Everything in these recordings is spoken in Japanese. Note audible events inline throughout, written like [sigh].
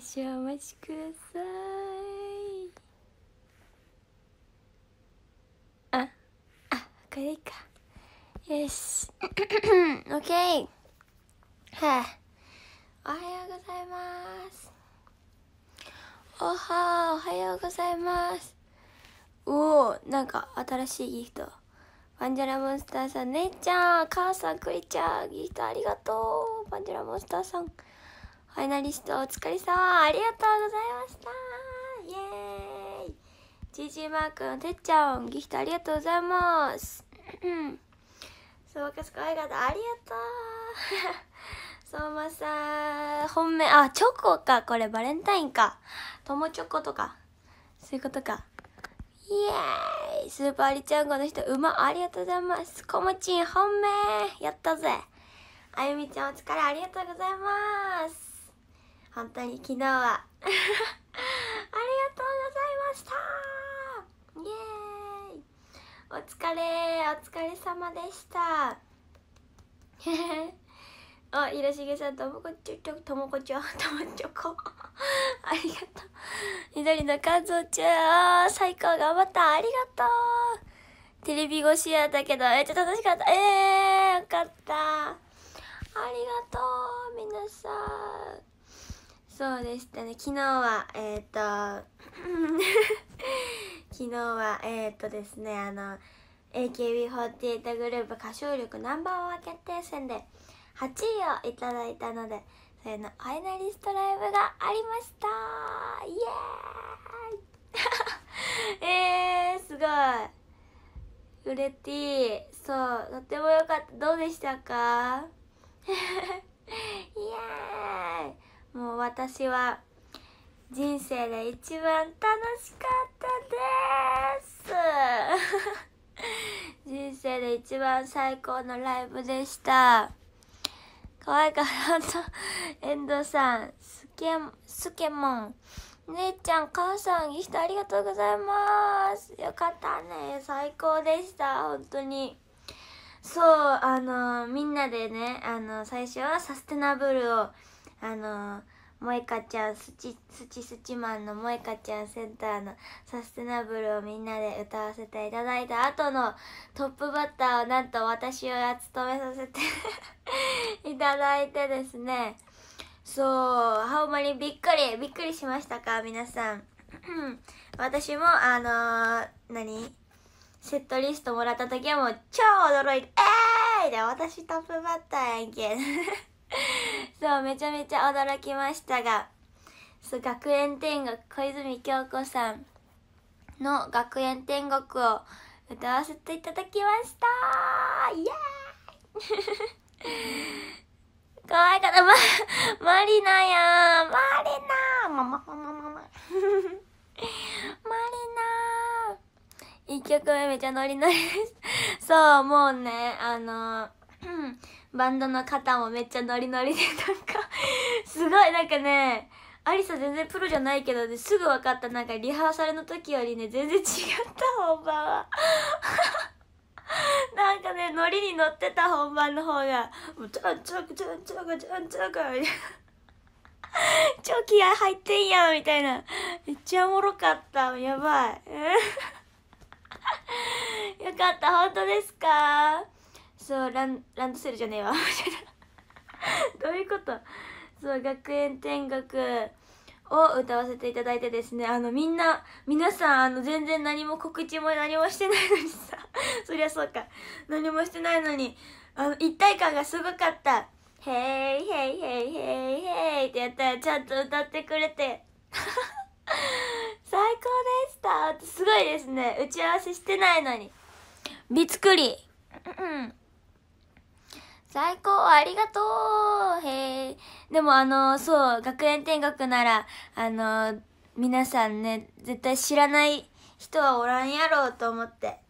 しお待ちくださいああこれいいかよしケー [coughs] はい、あ、おはようございますおはおはようございますおおなんか新しいギフトパンジャラモンスターさん姉ちゃん母さんクリちゃんギフトありがとうパンジャラモンスターさんファイナリストお疲れ様ありがとうございましたイエーイ GG マークのてっちゃんギフトありがとうございますそうかすかわいかったありがとう相馬さん本命あチョコかこれバレンタインか友チョコとかそういうことかイエーイスーパーアリちゃんこの人うまありがとうございますこもちン、本命やったぜあゆみちゃんお疲れありがとうございます本当に昨日は [laughs] ありがとうございましたイエーイお疲れお疲れ様でしたあ、いらしげさん、ともこちょちょ、ともこちょ、ともちょこ。[laughs] ありがとう。緑の感想ちゃん、最高、頑張った、ありがとう。テレビ越しやったけど、めっちゃ楽しかった。ええー、よかった。ありがとう、皆さん。そうでしたね昨日はえっ、ー、と昨日はえっ、ー、とですねあの AKB48 グループ歌唱力ナンバーワン決定戦で8位をいただいたのでそれのファイナリストライブがありましたイエーイ [laughs] えー、すごいウレティそうとっても良かったどうでしたか [laughs] イエーイもう私は人生で一番楽しかったです人生で一番最高のライブでした可愛かった遠藤さんすけすけもん姉ちゃん母さんギフトありがとうございますよかったね最高でした本当にそうあのみんなでねあの最初はサステナブルをあの萌香ちゃんスチスチスチマンの萌香ちゃんセンターのサステナブルをみんなで歌わせていただいた後のトップバッターをなんと私が務めさせて [laughs] いただいてですねそうハオマリびっくりびっくりしましたか皆さん [clears throat] 私もあのー、何セットリストもらった時はもう超驚いて「えーい!」で私トップバッターやんけ [laughs] [laughs] そうめちゃめちゃ驚きましたがそう学園天国小泉京子さんの「学園天国」を歌わせていただきましたイエーイ可愛かった。ま、マリナやん。マリナマママ。リナ一曲目めちゃノリノリです。そう、もうね、あの、うん、バンドの肩もめっちゃノリノリでなんか [laughs] すごいなんかねありさ全然プロじゃないけど、ね、すぐ分かったなんかリハーサルの時よりね全然違った本番は [laughs] なんかねノリに乗ってた本番の方が「もうちょんちょんちょんちょんちょんちょん」みたいな「超気合入ってんやん」みたいなめっちゃおもろかったやばい [laughs] よかった本当ですかそうランランドセルじゃねえわ [laughs] どういうことそう学園天国を歌わせていただいてですねあのみんな皆さんあの全然何も告知も何もしてないのにさ [laughs] そりゃそうか何もしてないのにあの一体感がすごかった「ヘイヘイヘイヘイヘイ」ってやったらちゃんと歌ってくれて [laughs] 最高でしたってすごいですね打ち合わせしてないのにびつくりうん最高ありがとうへえ。でもあの、そう、学園天国なら、あの、皆さんね、絶対知らない人はおらんやろうと思って。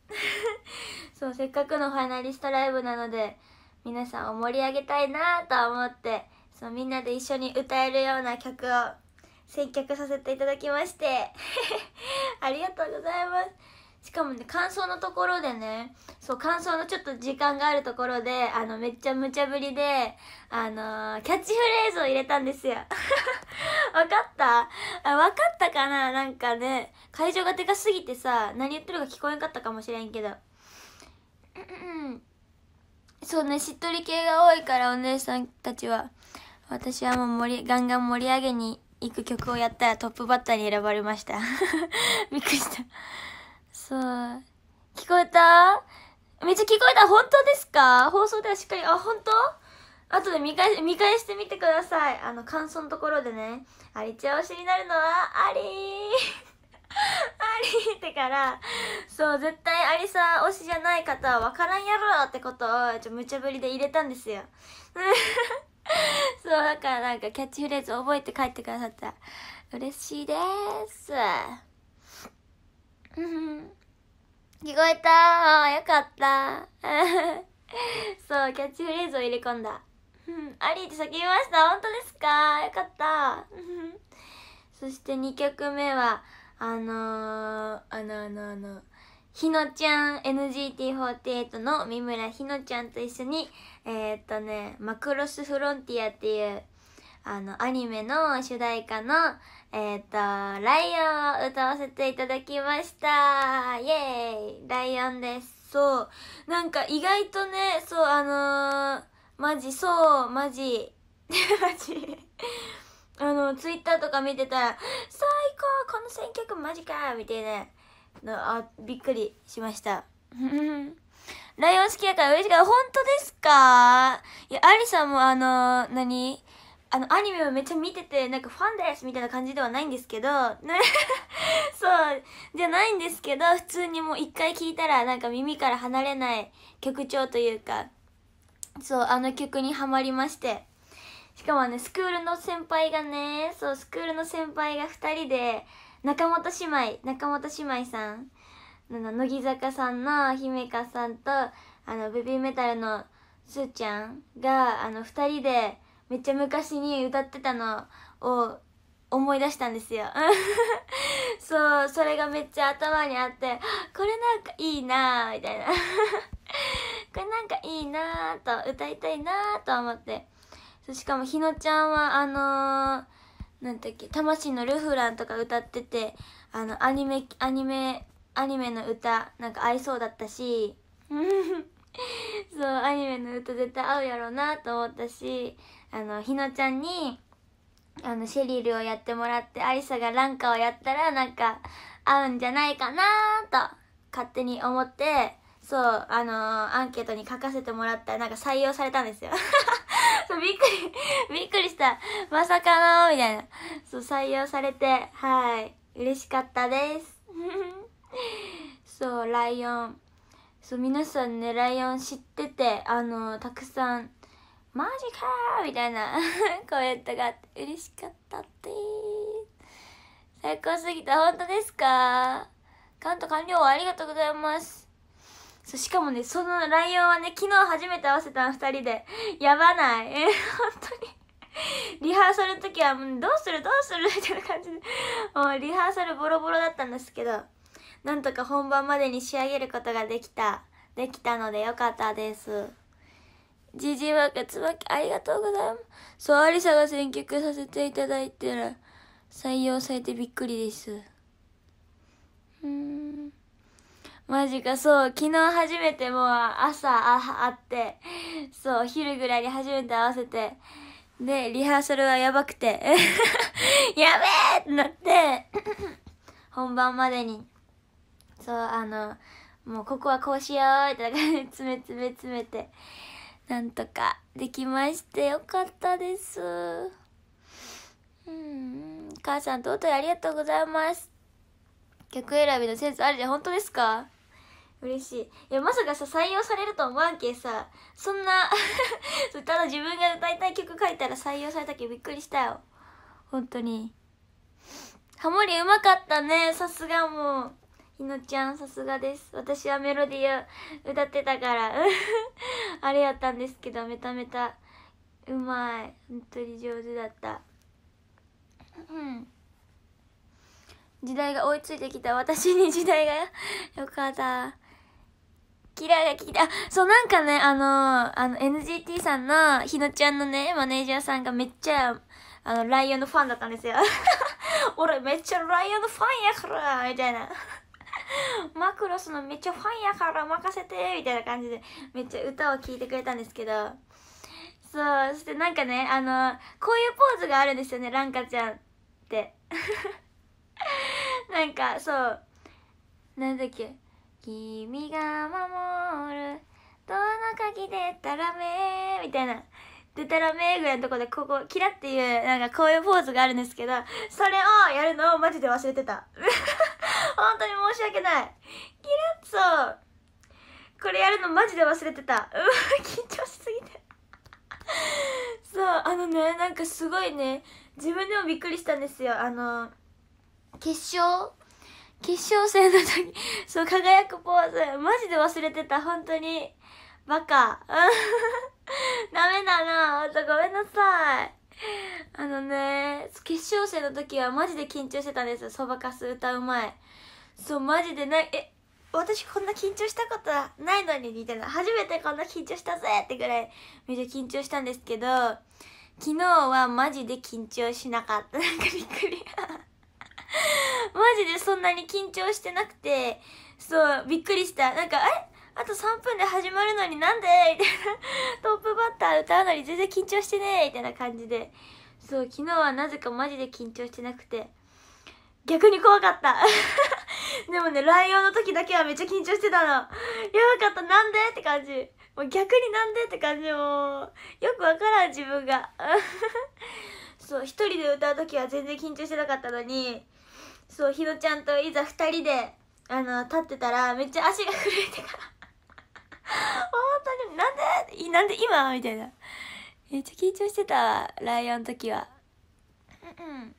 [laughs] そう、せっかくのファイナリストライブなので、皆さんを盛り上げたいなと思って、そうみんなで一緒に歌えるような曲を選曲させていただきまして [laughs] ありがとうございますしかもね感想のところでねそう感想のちょっと時間があるところであのめっちゃ無茶ぶりであのー、キャッチフレーズを入れたんですよ分 [laughs] かったわ分かったかななんかね会場がでかすぎてさ何言ってるか聞こえんかったかもしれんけどうんそうねしっとり系が多いからお姉さんたちは私はもう盛りガンガン盛り上げに行く曲をやったらトップバッターに選ばれました [laughs] びっくりした聞こえためっちゃ聞こえた本当ですか放送ではしっかり、あ、本当後で見返見返してみてください。あの、感想のところでね、ありちゃ推しになるのは、ありー [laughs] ありってから、そう、絶対ありさ推しじゃない方はわからんやろってことを、ちょ、無茶ぶりで入れたんですよ。[laughs] そう、だからなんかキャッチフレーズ覚えて帰ってくださったら、嬉しいです。聞こえたよかった [laughs] そうキャッチフレーズを入れ込んだアリーって叫びました本当ですかよかった [laughs] そして2曲目はあのー、あのあのあのひのちゃん NGT48 の三村ひのちゃんと一緒にえー、っとね「マクロスフロンティア」っていうあのアニメの主題歌の「えっ、ー、と、ライオンを歌わせていただきました。イェーイライオンです。そう。なんか意外とね、そう、あのー、マジ、そう、マジ、[laughs] マジ。あの、ツイッターとか見てたら、最高この選曲マジかみたいなの、あ、びっくりしました。[laughs] ライオン好きだから嬉しいから、本当ですかいや、アリさんもあのー、何あのアニメをめっちゃ見ててなんかファンですみたいな感じではないんですけど、ね [laughs] そうじゃないんですけど普通にもう一回聴いたらなんか耳から離れない曲調というかそうあの曲にはまりましてしかもねスクールの先輩がねそうスクールの先輩が2人で中本姉妹中本姉妹さん乃木坂さんの姫香さんとあのベビーメタルのすーちゃんがあの2人で。めっちゃ昔に歌ってたのを思い出したんですよ [laughs] そうそれがめっちゃ頭にあってこれなんかいいなーみたいな [laughs] これなんかいいなーと歌いたいなーと思ってしかもひのちゃんはあのー、て言だっけ「魂のルフラン」とか歌っててあのアニメアニメアニメの歌なんか合いそうだったし [laughs] ると絶対合うやろうなと思ったしあのひのちゃんにあのシェリルをやってもらってアリサがランカをやったらなんか合うんじゃないかなと勝手に思ってそうあのー、アンケートに書かせてもらったらなんか採用されたんですよ [laughs] そうびっくりびっくりしたまさかのみたいなそう採用されてはい嬉しかったです [laughs] そうライオンそう皆さんねライオン知っててあのたくさん「マジか!」みたいなコメントがあって嬉しかったって最高すぎた本当ですかカウント完了ありがとうございますそうしかもねそのライオンはね昨日初めて合わせたの2人でやばないえー、[laughs] 本当にリハーサルの時はもうどうするどうするみたいな感じでもうリハーサルボロボロだったんですけどなんとか本番までに仕上げることができたできたのでよかったですじ g ワーク椿ありがとうございますそうありさが選曲させていただいてる採用されてびっくりですうんマジかそう昨日初めてもう朝あ会ってそう昼ぐらいに初めて会わせてで、リハーサルはやばくて [laughs] やべえってなって [coughs] 本番までにそうあのもうここはこうしようって詰め詰め詰めてなんとかできましてよかったですうん母さんとおとありがとうございます曲選びのセンスあるじゃん本当ですか嬉しいいやまさかさ採用されると思わんけさそんなた [laughs] だ自分が歌いたい曲書いたら採用されたけびっくりしたよ本当にハモリうまかったねさすがもうひのちゃんさすがです私はメロディーを歌ってたから [laughs] あれやったんですけどめためたうまい本当に上手だったうん時代が追いついてきた私に時代が [laughs] よかったキラーが聞いた。そう、なんかね、あのあの、NGT さんのひのちゃんのね、マネージャーさんがめっちゃ、あの、ライオンのファンだったんですよ。[laughs] 俺めっちゃライオンのファンやからみたいな。[laughs] マクロスのめっちゃファンやから任せてみたいな感じでめっちゃ歌を聴いてくれたんですけどそうそしてなんかねあのこういうポーズがあるんですよねランカちゃんって [laughs] なんかそうなんだっけ君が守るどの鍵でたらめみたいなでたらめぐらいのとこでここキラっていうなんかこういうポーズがあるんですけどそれをやるのをマジで忘れてた [laughs] 本当に申し訳ないキラッそうこれやるのマジで忘れてたうわ [laughs] 緊張しすぎてそうあのねなんかすごいね自分でもびっくりしたんですよあの決勝決勝戦の時そう輝くポーズマジで忘れてた本当にバカ [laughs] [laughs] ダメだなあとごめんなさいあのね決勝戦の時はマジで緊張してたんですそばかす歌う前そうマジでな、い、え私こんな緊張したことないのにみたいな初めてこんな緊張したぜってぐらいめっちゃ緊張したんですけど昨日はマジで緊張しなかったなんかびっくり [laughs] マジでそんなに緊張してなくてそうびっくりしたなんかえあと3分で始まるのになんでみたいな。[laughs] トップバッター歌うのに全然緊張してねみたいな感じで。そう、昨日はなぜかマジで緊張してなくて。逆に怖かった。[laughs] でもね、ライオンの時だけはめっちゃ緊張してたの。やばかった、なんでって感じ。もう逆になんでって感じ。もう、よくわからん、自分が。[laughs] そう、一人で歌う時は全然緊張してなかったのに、そう、ひのちゃんといざ二人で、あの、立ってたら、めっちゃ足が震えてから。当になんでなんで今みたいなめっちゃ緊張してたわライオンの時はうん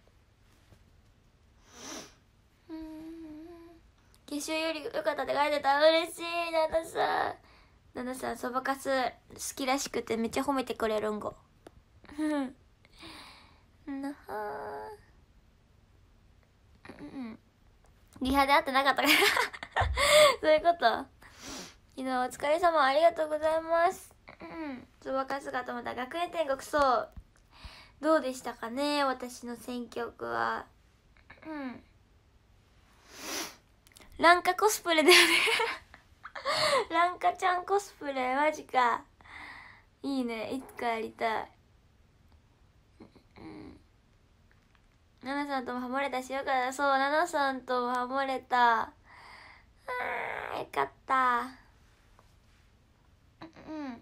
月収より良かったって書いてた嬉しい旦那さん旦那さんそばかす好きらしくてめっちゃ褒めてくれるんごなはうんリハで会ってなかったから [laughs] そういうこと昨日お疲れ様ありがとうございます。つばかすがとまた学園天国そうどうでしたかね私の選曲はうんンカコスプレだよね [laughs] ンカちゃんコスプレマジかいいねいつかやりたいナナさんともハモれたしよかったそうナナさんともハモれたあーよかったうん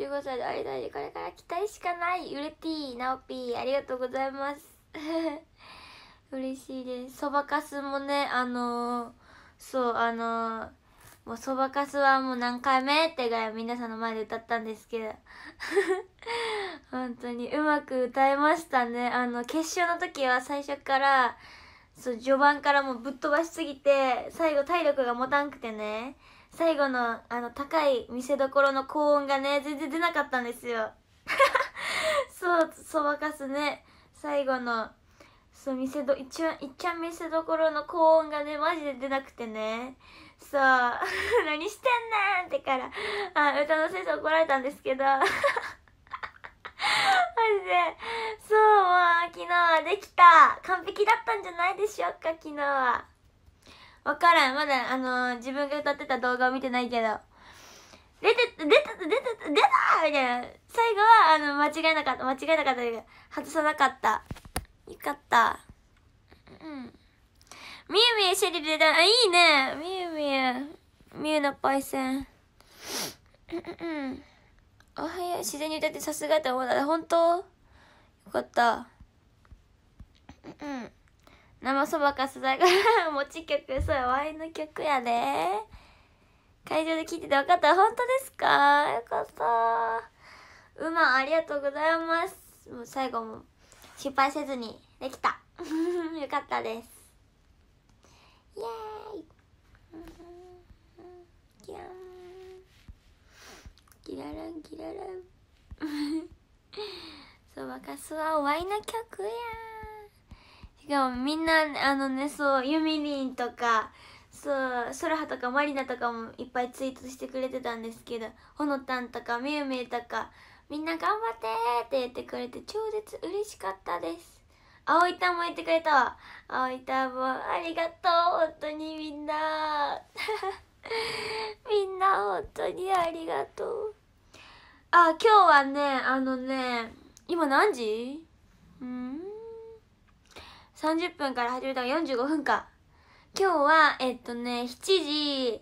15歳で会いたいでこれから期待しかないゆれてぃなおぴーありがとうございます [laughs] 嬉しいですそばかすもねあのー、そうあのー、もうそばかすはもう何回目ってぐらい皆さんの前で歌ったんですけど [laughs] 本当にうまく歌えましたねあの決勝の時は最初からそう序盤からもうぶっ飛ばしすぎて最後体力が持たんくてね最後のあの高い見せどころの高音がね全然出なかったんですよ [laughs] そうそばかすね最後のそう見せど一応一ちゃん見せどころの高音がねマジで出なくてねそう [laughs] 何してんねんってからあ歌の先生怒られたんですけど [laughs] マジでそうもう昨日はできた完璧だったんじゃないでしょうか昨日は。分からん。まだ、あのー、自分が歌ってた動画を見てないけど。出て、出て、出て、出たみたいな。最後は、あの、間違えなかった。間違えなかった。外さなかった。よかった。うん。みゆみゆシェリルたあ、いいね。みゆみゆ。みゆのパイセン。うんおはよう。自然に歌ってさすがって思うな。本当よかった。うんうん。生そばかすだが持ち曲そうワイの曲やで会場で聞いてて分かった本当ですかよかったうまありがとうございますもう最後も失敗せずにできた [laughs] よかったですイエーイギランギラランギララン [laughs] そばかすはワイの曲やかもみんなあのねそうユミリンとかそうソラハとかマリナとかもいっぱいツイートしてくれてたんですけどほのたんとかみゆみゆとかみんな頑張ってって言ってくれて超絶嬉しかったですいたんも言ってくれたわいたんもありがとう本当にみんな [laughs] みんな本当にありがとうあ今日はねあのね今何時うん30分から始めたら45分か。今日は、えっとね、7時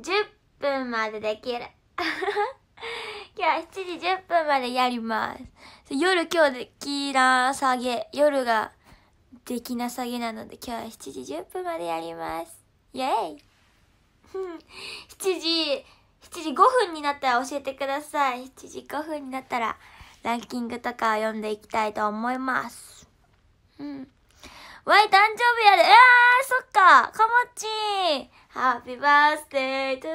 10分までできる。[laughs] 今日は7時10分までやります。夜今日できな下げ。夜ができな下げなので今日は7時10分までやります。イェイ !7 [laughs] 時、7時5分になったら教えてください。7時5分になったらランキングとかを読んでいきたいと思います。うん。わい誕生日やでうわーそっかかもっちー Happy birthday to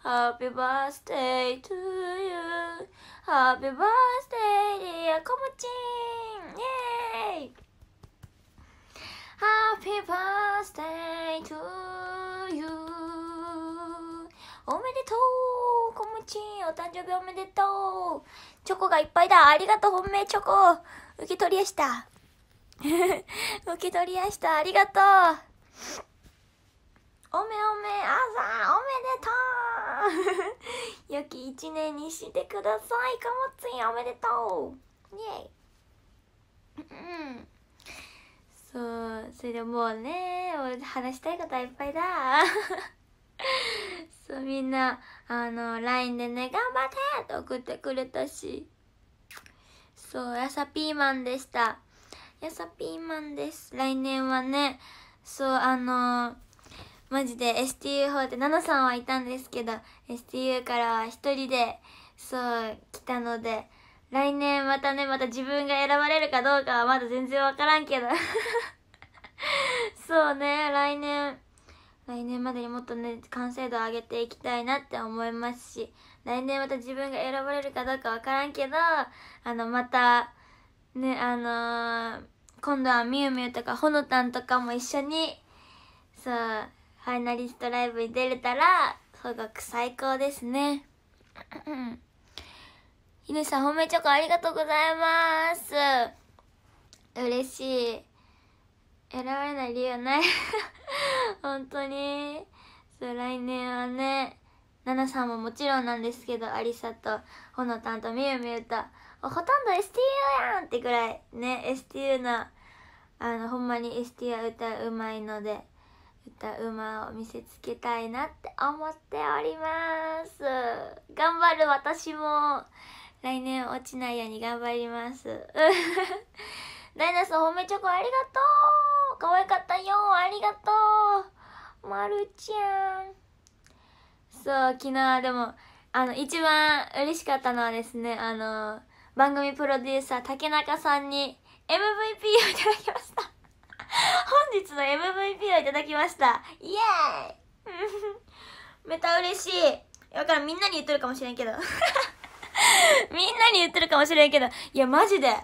you!Happy birthday to you!Happy birthday dear かもちーんイェーイ Happy birthday to you おめでとうこむちんお誕生日おめでとうチョコがいっぱいだありがとう本命チョコ受け取りやした受け取りやした。ありがとう。おめおめ、朝、おめでとう。良き一年にしてください。かもついおめでとう。イエイ。うん。そう、それでもうね、話したいことはいっぱいだ。そう、みんな、あの、LINE でね、頑張ってと送ってくれたし。そう、朝ピーマンでした。やさピーマンです。来年はね、そう、あのー、マジで STU4 で、ナナさんはいたんですけど、STU からは1人で、そう、来たので、来年またね、また自分が選ばれるかどうかはまだ全然わからんけど。[laughs] そうね、来年、来年までにもっとね、完成度を上げていきたいなって思いますし、来年また自分が選ばれるかどうかわからんけど、あの、また、ね、あのー今度はみゆみゆとかほのたんとかも一緒にそうファイナリストライブに出れたらすごく最高ですね。犬 [coughs] さん、褒めチョコありがとうございます。嬉しい。選ばれない理由ない [laughs] 本当に。そう、来年はね、ナナさんももちろんなんですけど、ありさと、ほのたんとみゆみゆと、ほとんど STU やんってぐらい、ね、STU なあのほんまにエスティは歌うまいので歌うまを見せつけたいなって思っております頑張る私も来年落ちないように頑張ります [laughs] ダイナス褒めチョコありがとう可愛かったよありがとうまるちゃんそう昨日でもあの一番嬉しかったのはですねあの番組プロデューサー竹中さんに MVP をいただきました本日の MVP をいただきましたイエーイめた嬉しいだからみんなに言ってるかもしれんけど [laughs] みんなに言ってるかもしれんけどいやマジで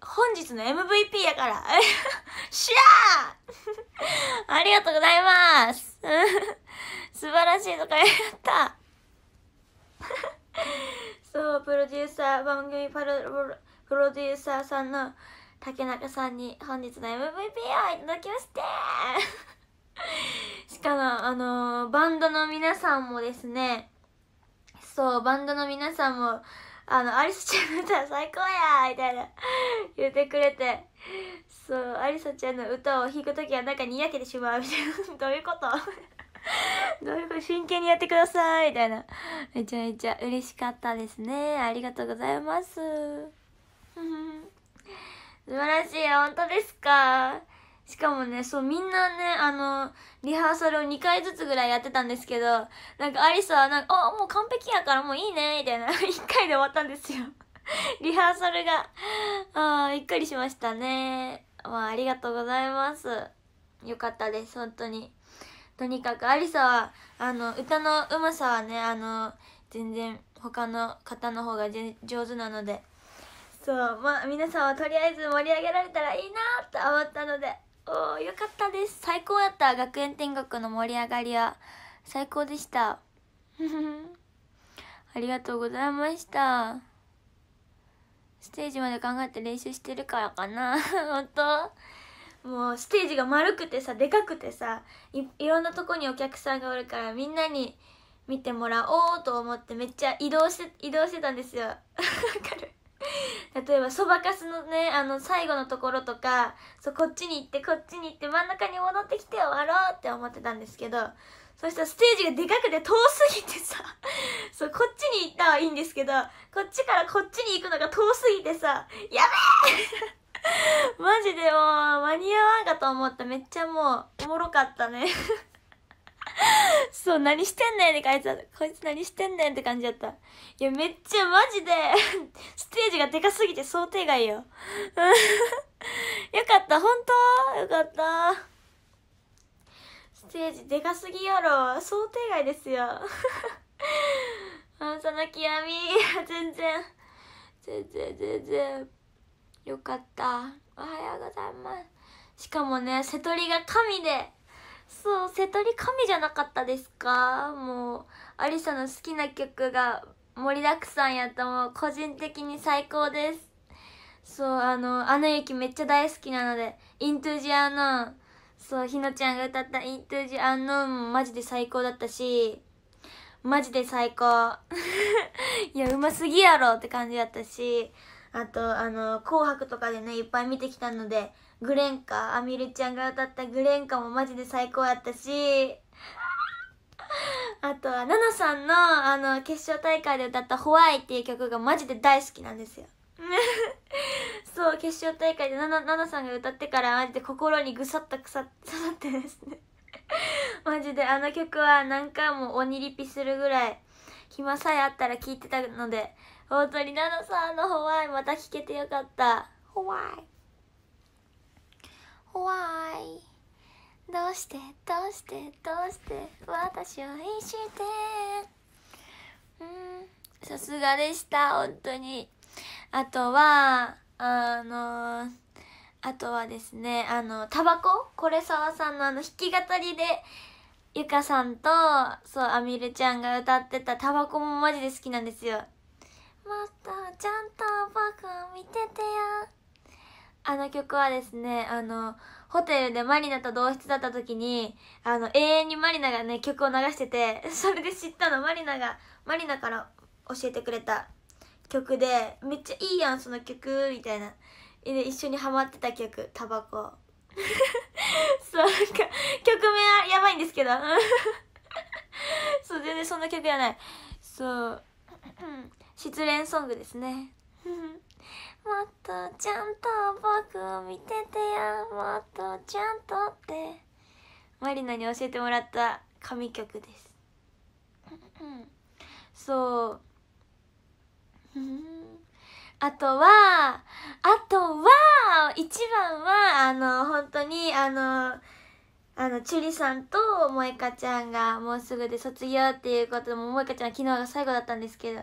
本日の MVP やからシゃーありがとうございます [laughs] 素晴らしいとかやった [laughs] そうプロデューサー番組パロプロデューサーさんの竹中さんに本日の MVP をいただきまして [laughs] しかもあのー、バンドの皆さんもですねそうバンドの皆さんもあの、アリサちゃんの歌最高やみたいな言ってくれて、そう、アリサちゃんの歌を弾く時はなんかにやけてしまうみたいな、[laughs] どういうこと [laughs] どういうこと真剣にやってくださいみたいな。めちゃめちゃ嬉しかったですね。ありがとうございます。素晴らしい本当ですかしかもね、そう、みんなね、あの、リハーサルを2回ずつぐらいやってたんですけど、なんかアリサはなんか、あ、もう完璧やからもういいね、みたいな、1 [laughs] 回で終わったんですよ。リハーサルが、あびっくりしましたね。まあ、ありがとうございます。よかったです、本当に。とにかく、アリサは、あの、歌のうまさはね、あの、全然、他の方の方が上手なので、そうまあ皆さんはとりあえず盛り上げられたらいいなと思ったのでおおよかったです最高やった学園天国の盛り上がりは最高でした [laughs] ありがとうございましたステージまで考えて練習してるからかな [laughs] 本当もうステージが丸くてさでかくてさいろんなとこにお客さんがおるからみんなに見てもらおうと思ってめっちゃ移動して移動してたんですよ [laughs] わかる [laughs] 例えばそばかすのねあの最後のところとかそうこっちに行ってこっちに行って真ん中に戻ってきて終わろうって思ってたんですけどそしたらステージがでかくて遠すぎてさ [laughs] そうこっちに行ったはいいんですけどこっちからこっちに行くのが遠すぎてさやべえ [laughs] マジでもう間に合わんかと思っためっちゃもうおもろかったね [laughs] そう、何してんねんって書いてた。こいつ何してんねんって感じだった。いや、めっちゃマジで [laughs] ステージがでかすぎて想定外よ。[laughs] よかった、本当よかった。ステージでかすぎやろ。想定外ですよ。あ、その極み。全然、全然、全然。よかった。おはようございます。しかもね、瀬戸りが神で。そう瀬戸利神じゃなかったですかもうアリサの好きな曲が盛りだくさんやともう個人的に最高ですそうあの「アナ雪」めっちゃ大好きなので「イントゥージアノン」そうひのちゃんが歌った「イントゥージアノン」もマジで最高だったしマジで最高 [laughs] いやうますぎやろって感じだったしあとあの「紅白」とかでねいっぱい見てきたのでグレンカあみるちゃんが歌ったグレンカもマジで最高やったしあとはナナさんのあの決勝大会で歌った「ホワイ」っていう曲がマジで大好きなんですよ [laughs] そう決勝大会でナナナナさんが歌ってからマジで心にぐさっとくさ刺さってですね [laughs] マジであの曲は何回も鬼リピするぐらい暇さえあったら聴いてたので本当にナナさんの「ホワイ」また聴けてよかった「ホワイ」Why? どうしてどうしてどうして私を愛してうんさすがでした本当にあとはあのあとはですねあのタバコこれ沢さんのあの弾き語りでゆかさんとそうあみるちゃんが歌ってたタバコもマジで好きなんですよもっとちゃんと僕を見ててよあの曲はですね、あの、ホテルでマリナと同室だった時に、あの、永遠にマリナがね、曲を流してて、[laughs] それで知ったの、マリナが、マリナから教えてくれた曲で、めっちゃいいやん、その曲、みたいな。で、一緒にハマってた曲、タバコ。[laughs] そう、なんか、曲名はやばいんですけど。[laughs] そう、全然そんな曲やない。そう、失恋ソングですね。もっとちゃんと僕を見ててやもっとちゃんとってマリナに教えてもらった神曲ですそうあとはあとは一番はあの本当にあのあの、チュリさんと萌香ちゃんがもうすぐで卒業っていうことでも、萌香ちゃんは昨日が最後だったんですけど、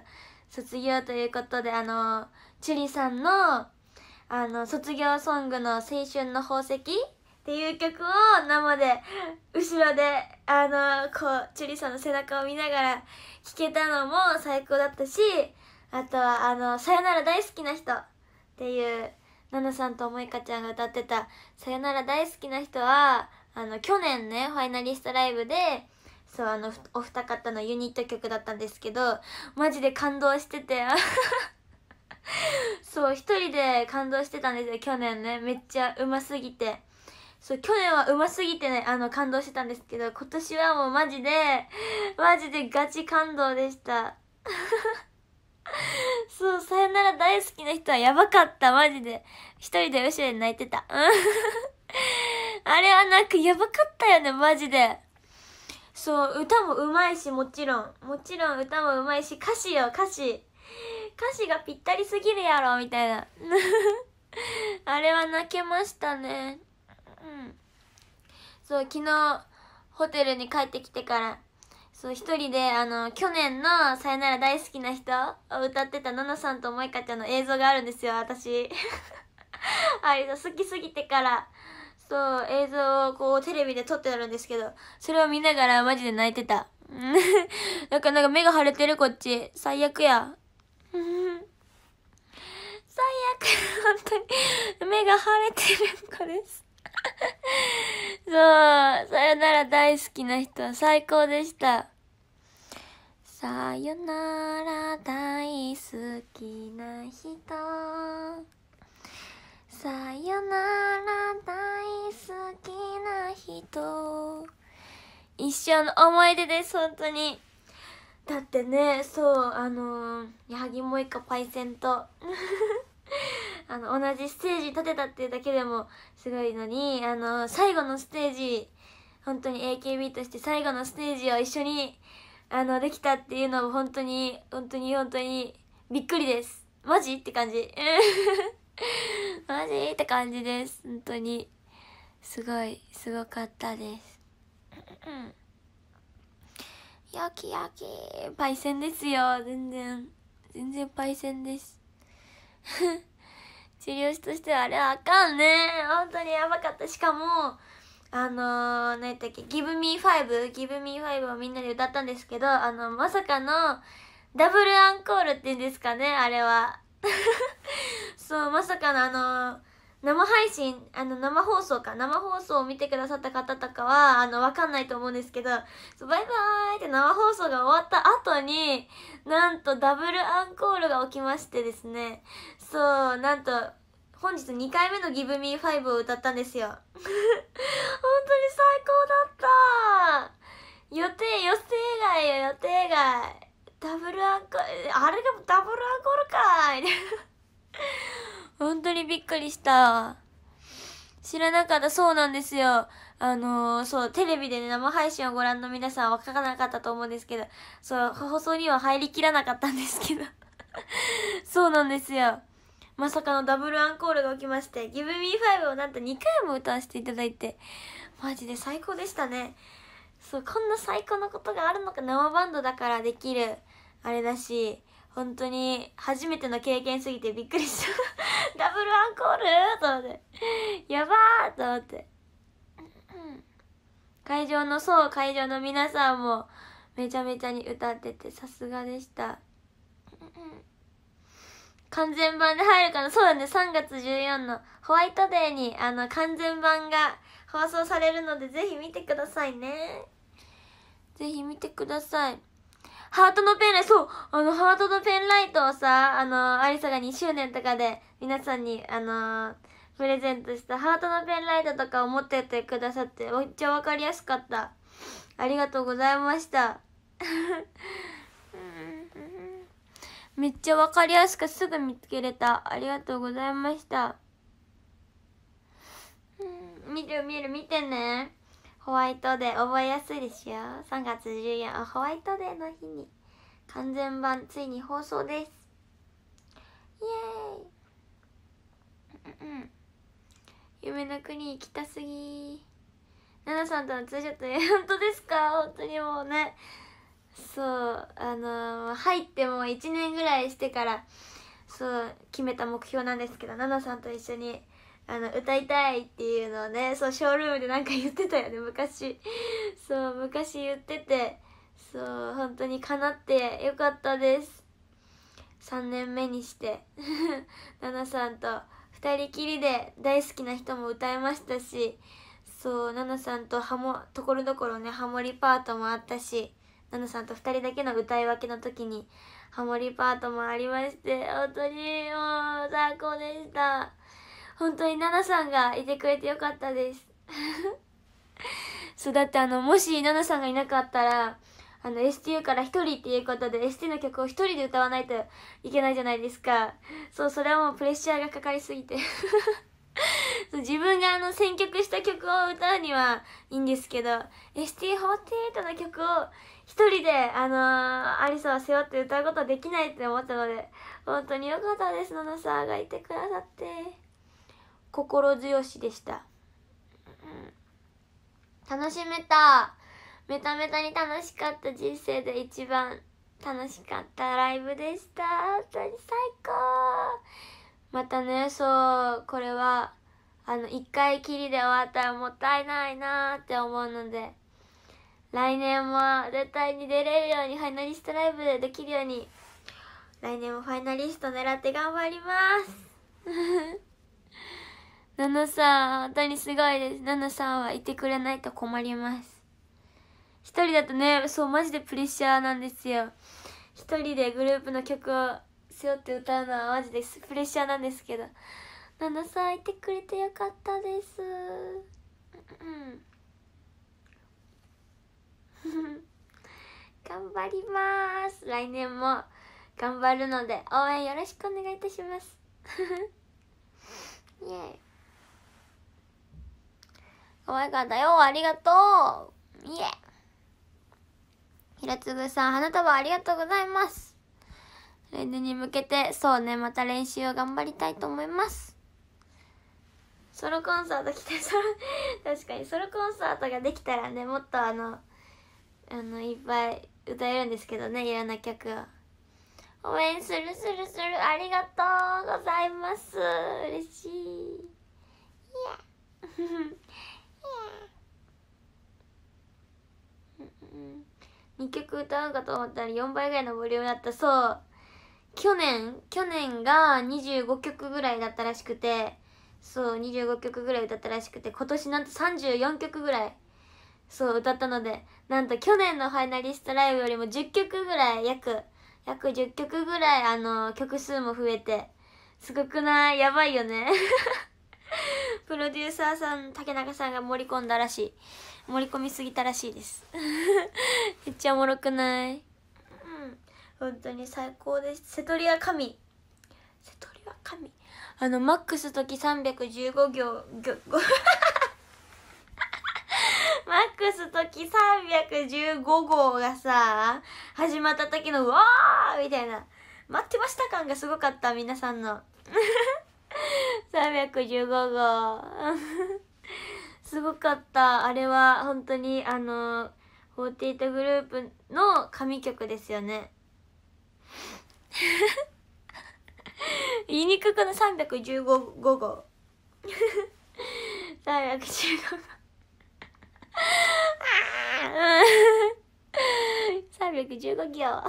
卒業ということで、あの、ちゅりさんのあの卒業ソングの「青春の宝石」っていう曲を生で後ろであのこうチュリさんの背中を見ながら聴けたのも最高だったしあとはあの「さよなら大好きな人」っていう奈々さんと萌香ちゃんが歌ってた「さよなら大好きな人は」あの去年ねファイナリストライブでそうあのお二方のユニット曲だったんですけどマジで感動してて [laughs] そう一人で感動してたんですよ去年ねめっちゃうますぎてそう去年はうますぎてねあの感動してたんですけど今年はもうマジでマジでガチ感動でした [laughs] そうさよなら大好きな人はやばかったマジで一人で後ろで泣いてた [laughs] あれはなんかやばかったよねマジでそう歌もうまいしもちろんもちろん歌もうまいし歌詞よ歌詞歌詞がぴったりすぎるやろみたいな [laughs] あれは泣けましたねうんそう昨日ホテルに帰ってきてからそう一人であの去年の「さよなら大好きな人」を歌ってたナナさんと萌香ちゃんの映像があるんですよ私 [laughs] あれ好きすぎてからそう映像をこうテレビで撮ってあるんですけどそれを見ながらマジで泣いてた [laughs] なんかなんか目が腫れてるこっち最悪や最悪本当に目が腫れてる子ですそうさよなら大好きな人は最高でしたさよなら大好きな人さよなら大好きな人一生の思い出です本当にだってねそうあの矢作萌香パイセンと [laughs] あの同じステージ立てたっていうだけでもすごいのにあの最後のステージ本当に AKB として最後のステージを一緒にあのできたっていうのを本当に本当に本当にびっくりですマジって感じ [laughs] マジって感じです本当にすごいすごかったですうんよきよきパイセンですよ全然全然パイセンです [laughs] 治療師としてはあれはあかんね本当にやばかったしかもあのー、何やったっけ Give Me Five? Give Me Five をみんなで歌ったんですけどあのまさかのダブルアンコールっていうんですかねあれは [laughs] そうまさかのあのー生配信あの生放送か生放送を見てくださった方とかはあの分かんないと思うんですけどバイバーイって生放送が終わった後になんとダブルアンコールが起きましてですねそうなんと本日2回目の Give Me 5を歌ったんですよ [laughs] 本当に最高だった予定予定外よ予定外ダブルアンコールあれがダブルアンコールかい [laughs] 本当にびっくりした。知らなかった、そうなんですよ。あのー、そう、テレビでね、生配信をご覧の皆さんは分からなかったと思うんですけど、そう、放送には入りきらなかったんですけど [laughs] そうなんですよ。まさかのダブルアンコールが起きまして、Give Me 5をなんと2回も歌わせていただいて、マジで最高でしたね。そう、こんな最高のことがあるのか生バンドだからできる、あれだし、本当に初めての経験すぎてびっくりした [laughs] ダブルアンコールと思ってやばーと思って会場のそう会場の皆さんもめちゃめちゃに歌っててさすがでした完全版で入るかなそうだね3月14のホワイトデーにあの完全版が放送されるのでぜひ見てくださいねぜひ見てくださいハートのペンライト、そうあの、ハートのペンライトをさ、あの、アリサが2周年とかで、皆さんに、あのプレゼントしたハートのペンライトとかを持っててくださって、めっちゃわかりやすかった。ありがとうございました。[laughs] めっちゃわかりやすくすぐ見つけれた。ありがとうございました。見る見る見てね。ホワイトデー覚えやすいですよ3月14日ホワイトデーの日に完全版ついに放送ですイエーイ、うんうん、夢の国行きたすぎナナさんとのツーショット本当ですか本当にもうねそうあのー、入ってもう1年ぐらいしてからそう決めた目標なんですけどナナさんと一緒にあの歌いたいっていうのをねそうショールームでなんか言ってたよね昔 [laughs] そう昔言っててそう本当にかなってよかったです3年目にして [laughs] ナナさんと2人きりで大好きな人も歌えましたしそうナナさんとハモところどころねハモリパートもあったしナナさんと2人だけの歌い分けの時にハモリパートもありまして本当にもう最高でした。本当に奈々さんがいてくれてよかったです [laughs] そうだってあのもし奈々さんがいなかったらあの STU から1人っていうことで ST の曲を1人で歌わないといけないじゃないですかそうそれはもうプレッシャーがかかりすぎて [laughs] そう自分があの選曲した曲を歌うにはいいんですけど ST48 の曲を1人であのー、アリサを背負って歌うことはできないって思ったので本当に良かったですの々さんがいてくださって。心強しでした、うん、楽しめたメタメタに楽しかった人生で一番楽しかったライブでした本当に最高またねそうこれはあの1回きりで終わったらもったいないなって思うので来年も絶対に出れるようにファイナリストライブでできるように来年もファイナリスト狙って頑張りますナナさん、本当にすごいです。ナナさんはいてくれないと困ります。一人だとね、そう、マジでプレッシャーなんですよ。一人でグループの曲を背負って歌うのはマジですプレッシャーなんですけど。ナナさん、いてくれてよかったです。うん。頑張ります。来年も頑張るので、応援よろしくお願いいたします。[laughs] イェイ。可愛かったよありがとういえ平嗣さん花束ありがとうございます来年に向けてそうねまた練習を頑張りたいと思いますソロコンサート来てソロ [laughs] 確かにソロコンサートができたらねもっとあのあのいっぱい歌えるんですけどねいろんな曲を。応援するするするありがとうございます嬉しい。いや。2曲歌うかと思ったら4倍ぐらいのボリュームだったそう去年去年が25曲ぐらいだったらしくてそう25曲ぐらい歌ったらしくて今年なんと34曲ぐらいそう歌ったのでなんと去年のファイナリストライブよりも10曲ぐらい約約10曲ぐらいあの曲数も増えてすごくないやばいよね [laughs] プロデューサーさん竹中さんが盛り込んだらしい盛り込みすぎたらしいです [laughs] めっちゃおもろくないうん本当に最高です瀬戸利は神瀬戸利は神あのマックス時315行行 [laughs] マックス時315号がさ始まった時の「うわー!」みたいな待ってました感がすごかった皆さんの315 [laughs] 号すごかったあれは本当にあのーティートグループの神曲ですよね言いにくくの三百十五五号315号315行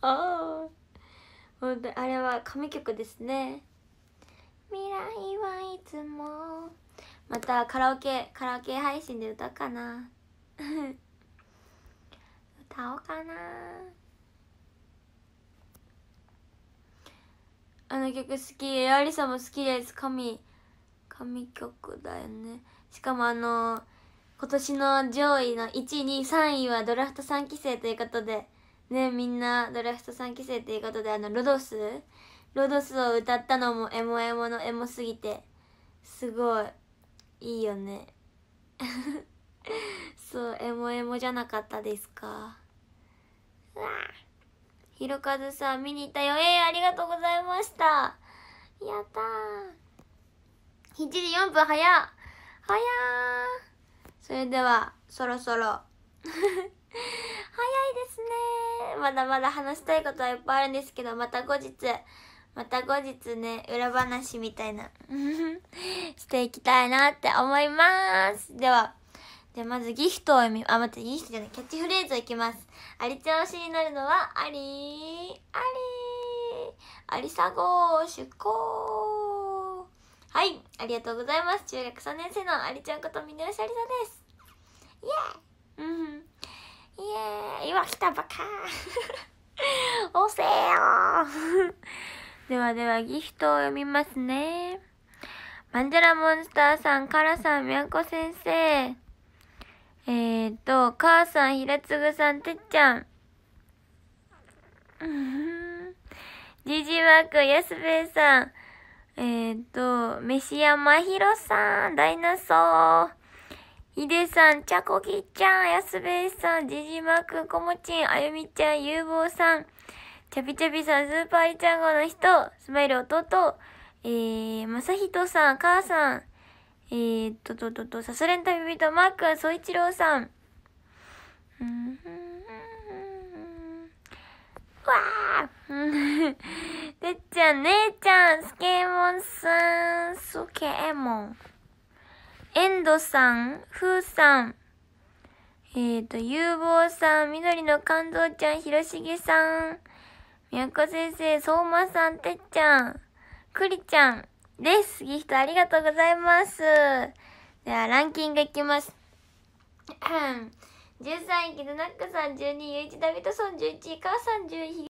あ本当あれは神曲ですね未来はいつもまたカラオケカラオケ配信で歌うかな [laughs] 歌おうかなあの曲好きアリサも好きです神神曲だよねしかもあの今年の上位の1位2位3位はドラフト3期生ということでねみんなドラフト3期生ということであのロドスロドスを歌ったのもエモエモのエモすぎてすごいいいよね [laughs] そうエモエモじゃなかったですかうわひろかずさん見に行ったよえー、ありがとうございましたやったー7時4分早っ早それではそろそろ [laughs] 早いですねまだまだ話したいことはいっぱいあるんですけどまた後日また後日ね、裏話みたいな [laughs] していきたいなって思います。では、あまずギフトを読み、あ、待って、ギフトじゃない、キャッチフレーズをいきます。あり調子になるのは、ありー、ありー、ありさごー、出航はい、ありがとうございます。中学3年生のありちゃんこと、みのよしありさです。イェーイうイェーイ今来たばかー。[laughs] おせよーではではギフトを読みますね。マンジャラモンスターさん、カラさん、みやこ先生。えーと、母さん、ひらつぐさん、てっちゃん。[laughs] ジジマーク、やすべえさん。えーと、飯山ひろさん、ダイナソー。ひでさん、ちゃこきちゃん、やすべえさん、ジジマーク、こもちん、あゆみちゃん、ゆうぼうさん。チャピチャピさん、スーパーイチャンゴの人、スマイル弟、えー、まさひとさん、母さん、えー、と、と、と、と、さすれん旅人、マークそういちろうさん。うん、わーてっちゃん、姉ちゃん、スケーモンさん、スケーモン。エンドさん、ふーさん、えっ、ー、と、ゆうぼうさん、みどりの感動ちゃん、ひろしげさん、宮古先生、相馬さん、てっちゃん、くりちゃんです。ギフトありがとうございます。では、ランキングいきます。13位、キズナックさん、12位、ゆういちダビトソン、11位、かわさん、10位、